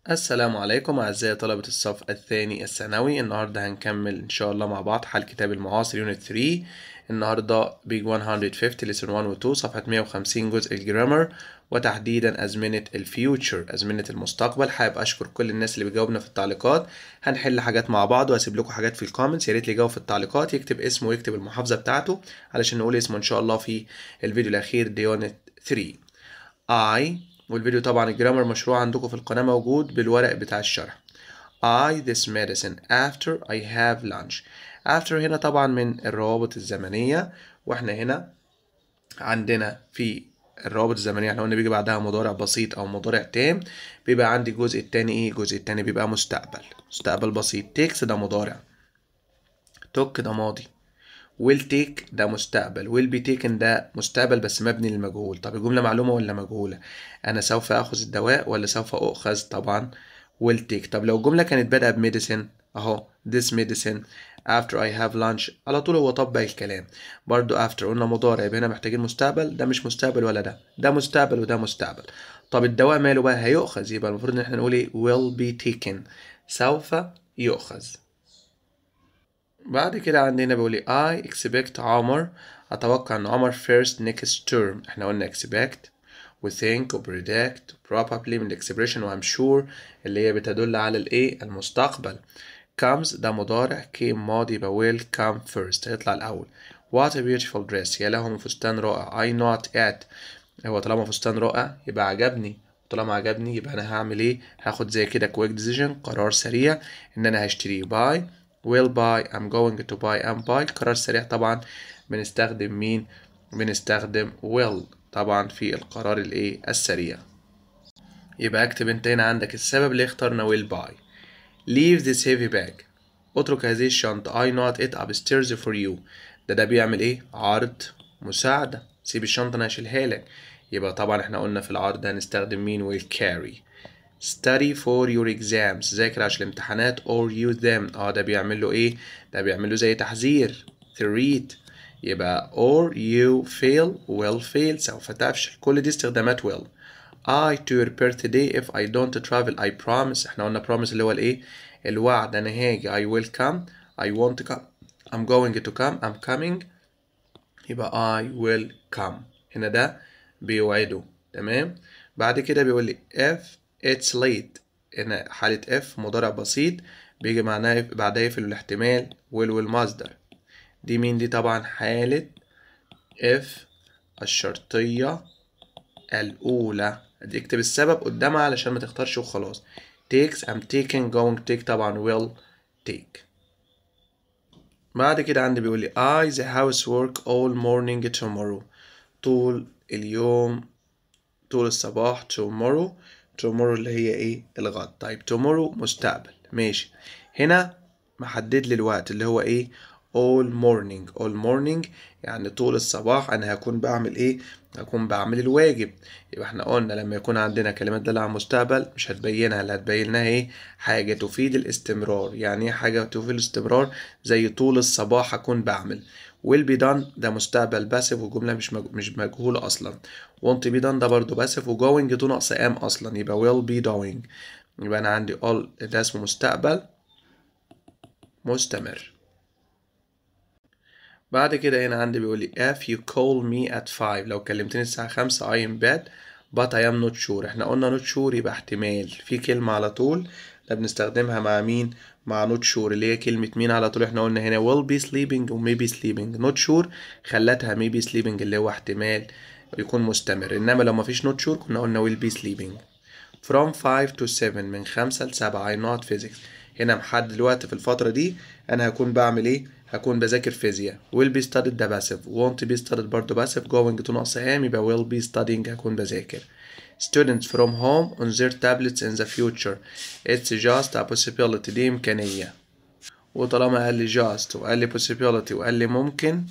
السلام عليكم أعزائي طلبة الصف الثاني الثانوي النهاردة هنكمل إن شاء الله مع بعض حل كتاب المعاصر يونت 3 النهاردة بيج 150 لسن 1 و 2 صفحة 150 جزء الجرامر وتحديدا أزمنة الفيوتشر أزمنة المستقبل حابب أشكر كل الناس اللي بيجاوبنا في التعليقات هنحل حاجات مع بعض وهسيب لكم حاجات في الكومنتس يا ريت اللي يجاوب في التعليقات يكتب اسمه ويكتب المحافظة بتاعته علشان نقول اسمه إن شاء الله في الفيديو الأخير ديونت 3 I والفيديو طبعا الجرامر مشروع عندكم في القناة موجود بالورق بتاع الشرح I this medicine after I have lunch after هنا طبعا من الروابط الزمنية واحنا هنا عندنا في الروابط الزمنية يعني احنا قلنا بيجي بعدها مضارع بسيط أو مضارع تام بيبقى عندي الجزء التاني إيه؟ الجزء التاني بيبقى مستقبل مستقبل بسيط تكس ده مضارع توك ده ماضي ويل تيك ده مستقبل ويل بي تيكن ده مستقبل بس مبني للمجهول طب الجملة معلومة ولا مجهولة أنا سوف أخذ الدواء ولا سوف أؤخذ طبعا ويل تيك طب لو الجملة كانت بادئة بميديسن أهو this medicine after I have lunch على طول هو طبق الكلام برضو after قلنا مضارع يبقى هنا محتاجين مستقبل ده مش مستقبل ولا ده ده مستقبل وده مستقبل طب الدواء ماله بقى هيؤخذ يبقى المفروض ان احنا نقول ايه will be taken سوف يؤخذ بعد كده عندنا بيقول لي I expect عمر أتوقع إن عمر first next term إحنا قلنا expect و think و predict probably من الإكسبريشن و I'm sure اللي هي بتدل على الإيه المستقبل comes ده مضارع came ماضي بويل come first هيطلع الأول What a beautiful dress يا له فستان رائع I not at هو طالما فستان رائع يبقى عجبني طالما عجبني يبقى أنا هعمل إيه هاخد زي كده quick decision قرار سريع إن أنا هشتريه buy will buy I'm going to buy and buy قرار سريع طبعا بنستخدم مين بنستخدم will طبعا في القرار الايه السريع يبقى اكتب انت هنا عندك السبب اللي اخترنا will buy leave this heavy bag اترك هذه الشنطة I not it upstairs for you ده ده بيعمل ايه عرض مساعدة سيب الشنطة انا هشيلها لك يبقى طبعا احنا قلنا في العرض هنستخدم مين will carry study for your exams ذاكر عشان الامتحانات or use them اه ده بيعمل له ايه ده بيعمل له زي تحذير to read يبقى or you fail will fail سوف تفشل كل دي استخدامات will I to your today if I don't travel I promise احنا قلنا promise اللي هو الايه الوعد انا هاجي I will come I want to come I'm going to come I'm coming يبقى I will come هنا ده بيوعده تمام بعد كده بيقول لي if it's late هنا حالة اف مضارع بسيط بيجي معناها بعدها في الاحتمال ويل والمصدر دي مين دي طبعا حالة اف الشرطية الأولى دي اكتب السبب قدامها علشان ما تختارش وخلاص takes I'm taking going take طبعا will take بعد كده عندي بيقول لي I the housework all morning tomorrow طول اليوم طول الصباح tomorrow tomorrow اللي هي ايه الغد طيب tomorrow مستقبل ماشي هنا محدد لي الوقت اللي هو ايه all morning all morning يعني طول الصباح انا هكون بعمل ايه هكون بعمل الواجب يبقى احنا قلنا لما يكون عندنا كلمات دلالة على المستقبل مش هتبينها اللي هتبينها ايه حاجة تفيد الاستمرار يعني ايه حاجة تفيد الاستمرار زي طول الصباح هكون بعمل will be done ده مستقبل باسف وجملة مش مش مجهوله اصلا won't be done ده برضه باسف going دون نقص ام اصلا يبقى will be doing يبقى انا عندي all ده اسمه مستقبل مستمر بعد كده هنا عندي بيقول لي if you call me at 5 لو كلمتني الساعة 5 I am bad but I am not sure احنا قلنا not sure يبقى احتمال في كلمة على طول ده بنستخدمها مع مين مع نوت شور اللي هي كلمة مين على طول احنا قلنا هنا will be sleeping و may be sleeping نوت شور خلتها may be sleeping اللي هو احتمال يكون مستمر انما لو مفيش نوت شور كنا قلنا will be sleeping from 5 to 7 من 5 ل 7 I not physics هنا محدد الوقت في الفترة دي انا هكون بعمل ايه هكون بذاكر فيزياء will be studied ده passive won't be studied برضه passive going to ناقص هام يبقى will be studying هكون بذاكر students from home on their tablets in the future it's just a possibility دي إمكانية وطالما قال لي just وقال لي possibility وقال لي ممكن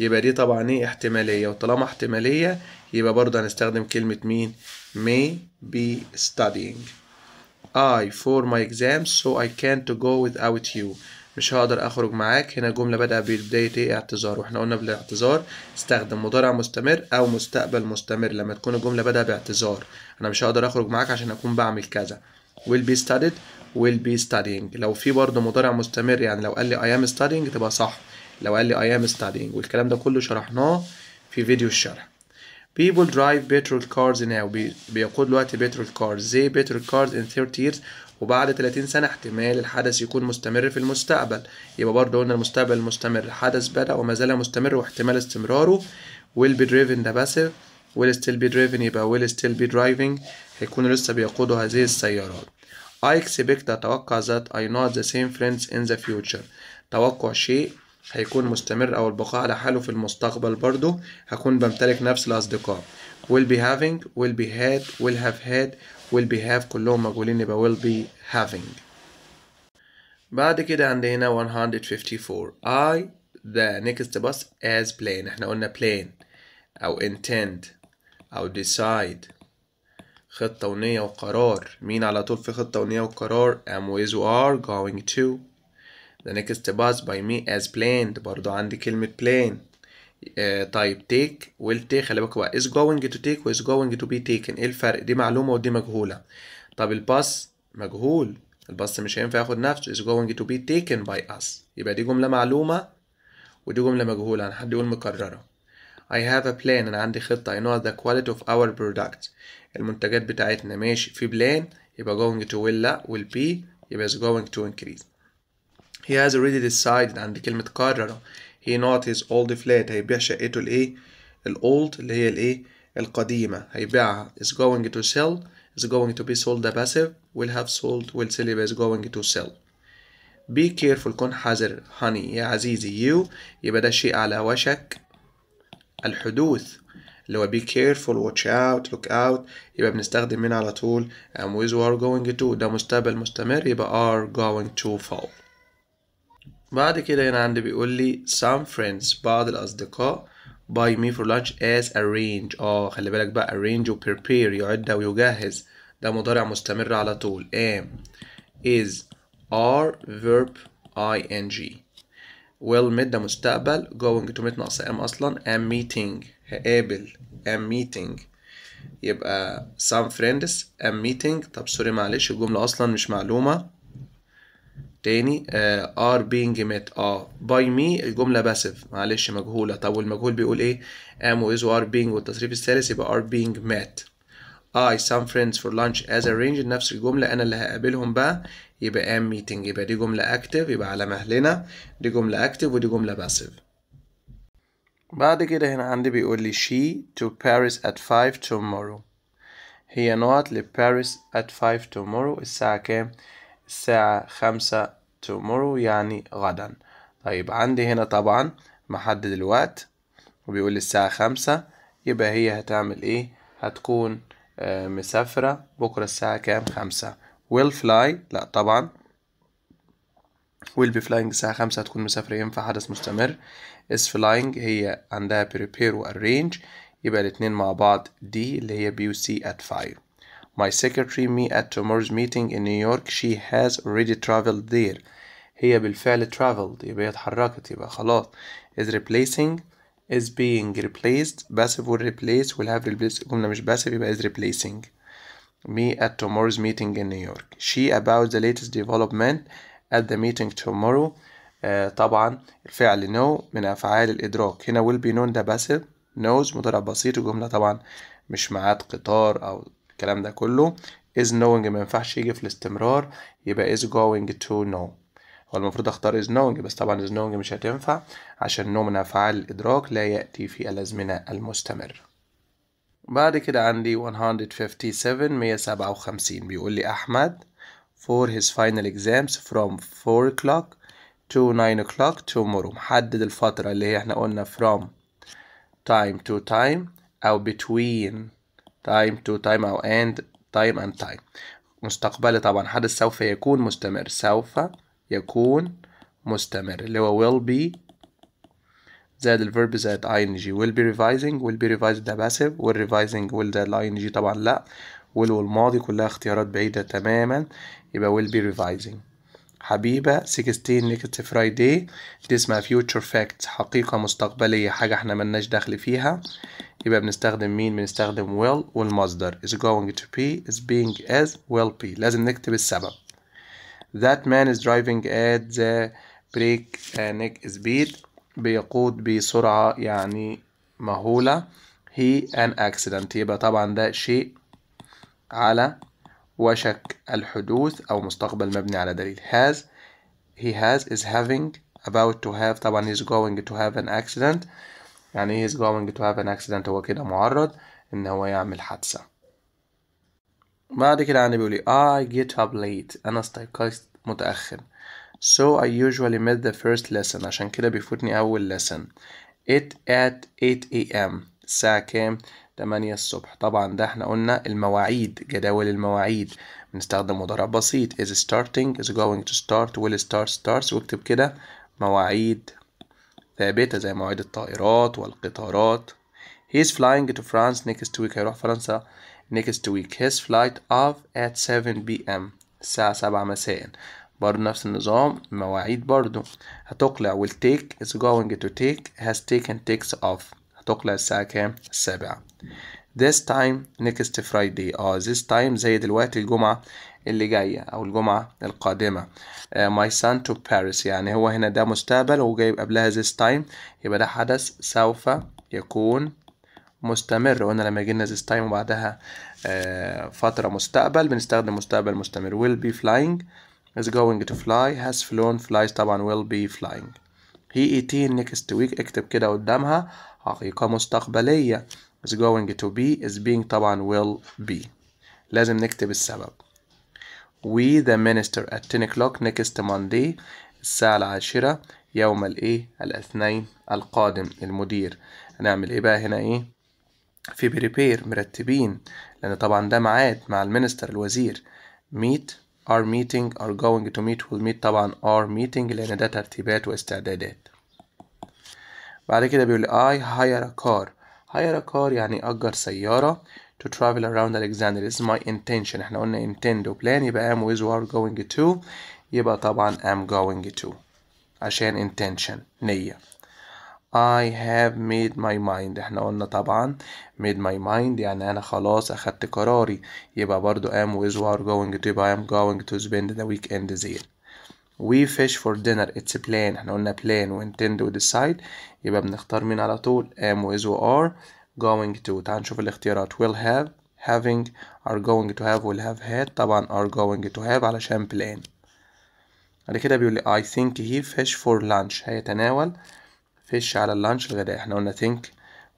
يبقى دي طبعا ايه احتمالية وطالما احتمالية يبقى برضه هنستخدم كلمة مين may be studying I for my exams so I can't go without you مش هقدر اخرج معاك هنا جمله بدأ ببدايه ايه اعتذار واحنا قلنا بالاعتذار استخدم مضارع مستمر او مستقبل مستمر لما تكون الجمله بدأ باعتذار انا مش هقدر اخرج معاك عشان اكون بعمل كذا will be studied will be studying لو في برضه مضارع مستمر يعني لو قال لي I am studying تبقى صح لو قال لي I am studying والكلام ده كله شرحناه في فيديو الشرح people drive petrol cars now بيقود دلوقتي petrol cars زي petrol cars in 30 years وبعد 30 سنة احتمال الحدث يكون مستمر في المستقبل يبقى برضه قلنا المستقبل مستمر الحدث بدأ وما زال مستمر واحتمال استمراره will be driven ده passive will still be driven يبقى will still be driving هيكون لسه بيقودوا هذه السيارات I expect أتوقع that I not the same friends in the future توقع شيء هيكون مستمر او البقاء على حاله في المستقبل برضه هكون بمتلك نفس الاصدقاء will be having will be had will have had will be have كلهم مجهولين يبقى will be having بعد كده عندنا 154 I the next bus as plan احنا قلنا plan او intend او decide خطة ونية وقرار مين على طول في خطة ونية وقرار am with are going to The next bus by me as planned برضو عندي كلمة plan آه، طيب take will take خلي بالك بقى is going to take و is going to be taken ايه الفرق دي معلومة ودي مجهولة طب الباص مجهول الباص مش هينفع ياخد نفسه is going to be taken by us يبقى دي جملة معلومة ودي جملة مجهولة أنا حد يقول مكررة I have a plan أنا عندي خطة I know the quality of our product المنتجات بتاعتنا ماشي في plan يبقى going to will لا will be يبقى is going to increase he has already decided عند كلمة قرر he not his old flat هيبيع شقته الايه old, اللي هي الايه القديمة هيبيعها is going to sell is going to be sold the passive will have sold will sell is going to sell be careful كن حذر honey يا عزيزي you يبقى ده شيء على وشك الحدوث اللي هو be careful watch out look out يبقى بنستخدم من على طول and with are going to ده مستقبل مستمر يبقى are going to fall بعد كده هنا عندي بيقول لي some friends بعض الأصدقاء buy me for lunch as arrange اه خلي بالك بقى arrange و prepare يعد ويجهز ده مضارع مستمر على طول am is are verb ing will meet ده مستقبل going to meet ناقص am أصلا am meeting هقابل am meeting يبقى some friends am meeting طب سوري معلش الجملة أصلا مش معلومة تاني ار آه، بينج met اه باي مي الجمله باسف معلش مجهوله طب والمجهول بيقول ايه ام واز are بينج والتصريف الثالث يبقى ار بينج met I some friends for lunch as arranged نفس الجملة أنا اللي هقابلهم بقى يبقى am meeting يبقى دي جملة active يبقى على مهلنا دي جملة active ودي جملة passive بعد كده هنا عندي بيقول لي she to Paris at 5 tomorrow هي نقط لباريس at 5 tomorrow الساعة كام؟ الساعة خمسة tomorrow يعني غدا طيب عندي هنا طبعا محدد الوقت وبيقول الساعة خمسة يبقى هي هتعمل ايه هتكون آه، مسافرة بكرة الساعة كام خمسة will fly لا طبعا will be flying الساعة خمسة هتكون مسافرة ينفع حدث مستمر is flying هي عندها prepare و arrange يبقى الاتنين مع بعض دي اللي هي بي و سي at 5 My secretary me at tomorrow's meeting in New York she has already traveled there هي بالفعل traveled يبقى اتحركت يبقى خلاص is replacing is being replaced passive will replace will have replaced جملة مش passive يبقى is replacing me at tomorrow's meeting in New York she about the latest development at the meeting tomorrow taban uh, طبعا الفعل know من أفعال الإدراك هنا will be known ده passive knows مضارع بسيط الجملة طبعا مش معاد قطار أو الكلام ده كله is knowing ما ينفعش يجي في الاستمرار يبقى is going to know هو المفروض اختار is knowing بس طبعا is knowing مش هتنفع عشان know من افعال الادراك لا ياتي في الازمنه المستمره بعد كده عندي 157 157 بيقول لي احمد for his final exams from 4 o'clock to 9 o'clock tomorrow محدد الفترة اللي هي احنا قلنا from time to time أو between تايم تو تايم أو أند تايم أند تايم مستقبلي طبعا حدث سوف يكون مستمر سوف يكون مستمر اللي هو will be زائد الفيرب زائد ing will be revising will be revised ده passive will revising will زائد ing طبعا لا will والماضي كلها اختيارات بعيدة تماما يبقى will be revising حبيبة 16 نيكت فرايداي دي اسمها فيوتشر فاكت حقيقة مستقبلية حاجة احنا ملناش دخل فيها يبقى بنستخدم مين بنستخدم will والمصدر is going to be is being as will be لازم نكتب السبب that man is driving at the break neck speed بيقود بسرعة يعني مهولة he an accident يبقى طبعا ده شيء على وشك الحدوث أو مستقبل مبني على دليل has he has is having about to have طبعا he's going to have an accident يعني he's going to have an accident هو كده معرض إن هو يعمل حادثة بعد كده عندي بيقول لي I get up late أنا استيقظت متأخر So I usually miss the first lesson عشان كده بيفوتني أول lesson It at 8 a.m. الساعة كام؟ 8 الصبح طبعا ده احنا قلنا المواعيد جداول المواعيد بنستخدم مضارع بسيط is starting is going to start will start starts واكتب كده مواعيد ثابتة زي مواعيد الطائرات والقطارات he is flying to France next week هيروح فرنسا next week his flight off at 7 p.m. الساعة 7 مساء برضه نفس النظام مواعيد برضه هتقلع will take is going to take has taken takes off تقلع الساعة كام؟ السابعة this time next Friday اه this time زي دلوقتي الجمعة اللي جاية أو الجمعة القادمة uh, my son to Paris يعني هو هنا ده مستقبل وجايب قبلها this time يبقى ده حدث سوف يكون مستمر وأنا لما جينا this time وبعدها uh, فترة مستقبل بنستخدم مستقبل مستمر will be flying is going to fly has flown flies طبعا will be flying He 18 next week اكتب كده قدامها حقيقة مستقبلية is going to be is being طبعا will be لازم نكتب السبب we the minister at 10 o'clock next Monday الساعة العاشرة يوم الايه الاثنين القادم المدير هنعمل ايه بقى هنا ايه في بريبير مرتبين لان طبعا ده معاد مع المينستر الوزير meet are meeting are going to meet will meet طبعا are meeting لان ده ترتيبات واستعدادات بعد كده بيقول لي I hire a car hire a car يعني أجر سيارة to travel around Alexander this is my intention احنا قلنا intend plan يبقى am with or going to يبقى طبعا am going to عشان intention نية I have made my mind احنا قلنا طبعا made my mind يعني انا خلاص اخدت قراري يبقى برضو am with or going to يبقى I'm going to spend the weekend there we fish for dinner it's plan احنا قلنا plan وانتند وديسايد يبقى بنختار مين على طول am ويز و are going to تعال نشوف الاختيارات will have having are going to have will have had طبعا are going to have علشان plan بعد كده بيقول لي I think he fish for lunch هيتناول fish على اللانش الغداء احنا قلنا think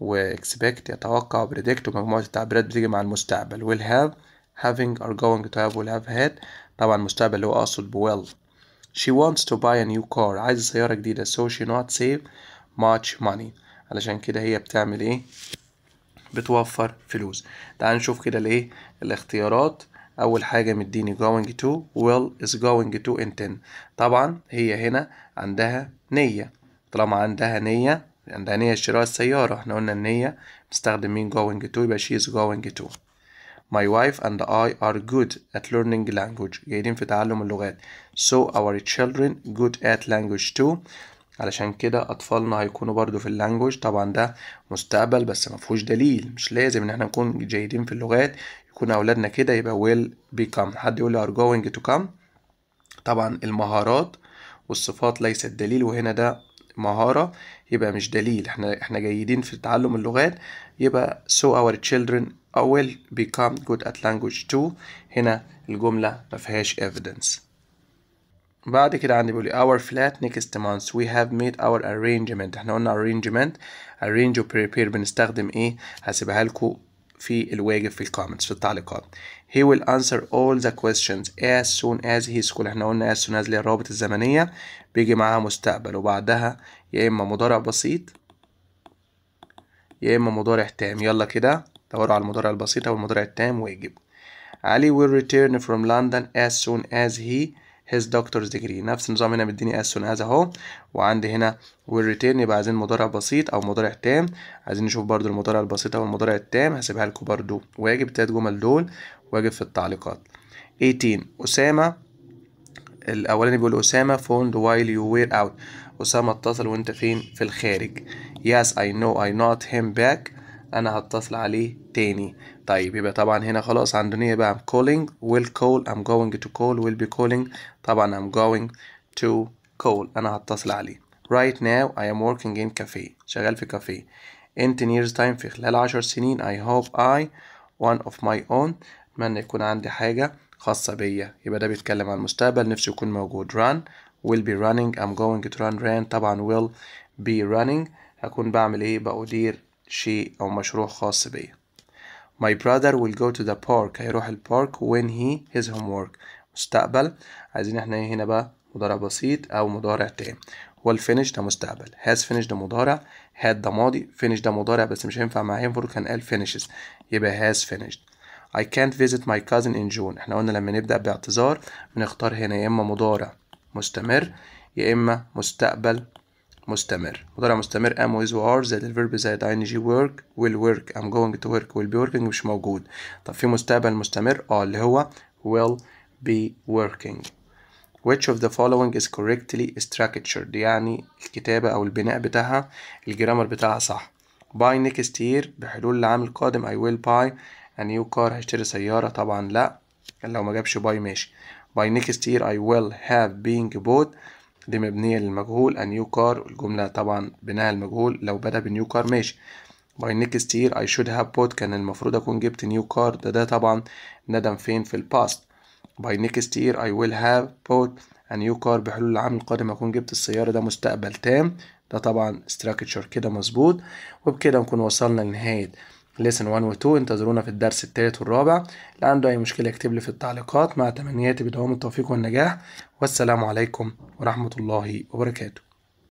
و expect يتوقع و predict ومجموعة التعبيرات بتيجي مع المستقبل will have having are going to have will have had طبعا المستقبل اللي هو أقصد ب will she wants to buy a new car عايزة سيارة جديدة so she not save much money علشان كده هي بتعمل ايه بتوفر فلوس تعال نشوف كده الايه الاختيارات اول حاجه مديني going to will is going to intend طبعا هي هنا عندها نيه طالما عندها نيه عندها نيه شراء السياره احنا قلنا النيه بنستخدم مين going to يبقى she is going to My wife and I are good at learning language جيدين في تعلم اللغات So our children good at language too علشان كده أطفالنا هيكونوا برضو في اللانجوج طبعا ده مستقبل بس فيهوش دليل مش لازم إن احنا نكون جيدين في اللغات يكون أولادنا كده يبقى will become حد يقول لي are going to come طبعا المهارات والصفات ليست دليل وهنا ده مهارة يبقى مش دليل احنا احنا جيدين في تعلم اللغات يبقى so our children will become good at language too هنا الجملة ما فيهاش evidence بعد كده عندي بيقول our flat next month we have made our arrangement احنا قلنا arrangement arrange و prepare بنستخدم ايه هسيبها لكم في الواجب في الكومنتس في التعليقات he will answer all the questions as soon as he school احنا قلنا as soon as اللي الرابط الزمنية بيجي معاها مستقبل وبعدها يا إما مضارع بسيط يا إما مضارع تام يلا كده دوروا على المضارع البسيط أو المضارع التام واجب علي will return from London as soon as he his doctor's degree نفس النظام هنا مديني as soon as اهو وعندي هنا will return يبقى عايزين مضارع بسيط او مضارع تام عايزين نشوف برضو المضارع البسيط او المضارع التام هسيبها لكم برضو واجب التلات جمل دول واجب في التعليقات 18 اسامه الاولاني بيقول اسامه phoned while you were out اسامه اتصل وانت فين في الخارج yes I know I not him back انا هتصل عليه تاني طيب يبقى طبعا هنا خلاص عندنا إيه بقى I'm calling will call I'm going to call will be calling طبعا I'm going to call انا هتصل عليه right now I am working in cafe شغال في كافيه in 10 years time في خلال 10 سنين I hope I one of my own اتمنى يكون عندي حاجة خاصة بيا يبقى ده بيتكلم عن المستقبل نفسه يكون موجود run will be running I'm going to run ran طبعا will be running هكون بعمل ايه بقدير شيء أو مشروع خاص بيا My brother will go to the park هيروح البارك when he his homework مستقبل عايزين احنا ايه هنا بقى مضارع بسيط أو مضارع تام وال finish ده مستقبل has finished ده مضارع هاد ده ماضي finish ده مضارع بس مش هينفع معايا المفروض كان قال finishes يبقى has finished I can't visit my cousin in June احنا قلنا لما نبدأ باعتذار بنختار هنا يا إما مضارع مستمر يا إما مستقبل مستمر مضارع مستمر am with are زائد الفيرب زائد ing work will work am going to work will be working مش موجود طب في مستقبل مستمر اه اللي هو will be working which of the following is correctly structured يعني الكتابة أو البناء بتاعها الجرامر بتاعها صح buy next year بحلول العام القادم I will buy a new car هشتري سيارة طبعا لا لو ما جابش buy ماشي by next year I will have being bought دي مبنية للمجهول a new car الجملة طبعا بناء المجهول لو بدا بنيو كار ماشي by next year I should have bought كان المفروض أكون جبت new car ده ده طبعا ندم فين في الباست by next year I will have bought a new car بحلول العام القادم أكون جبت السيارة ده مستقبل تام ده طبعا structure كده مظبوط وبكده نكون وصلنا لنهاية لسن 1 و 2 انتظرونا في الدرس الثالث والرابع اللي عنده أي مشكلة يكتب لي في التعليقات مع تمنياتي بدوام التوفيق والنجاح والسلام عليكم ورحمة الله وبركاته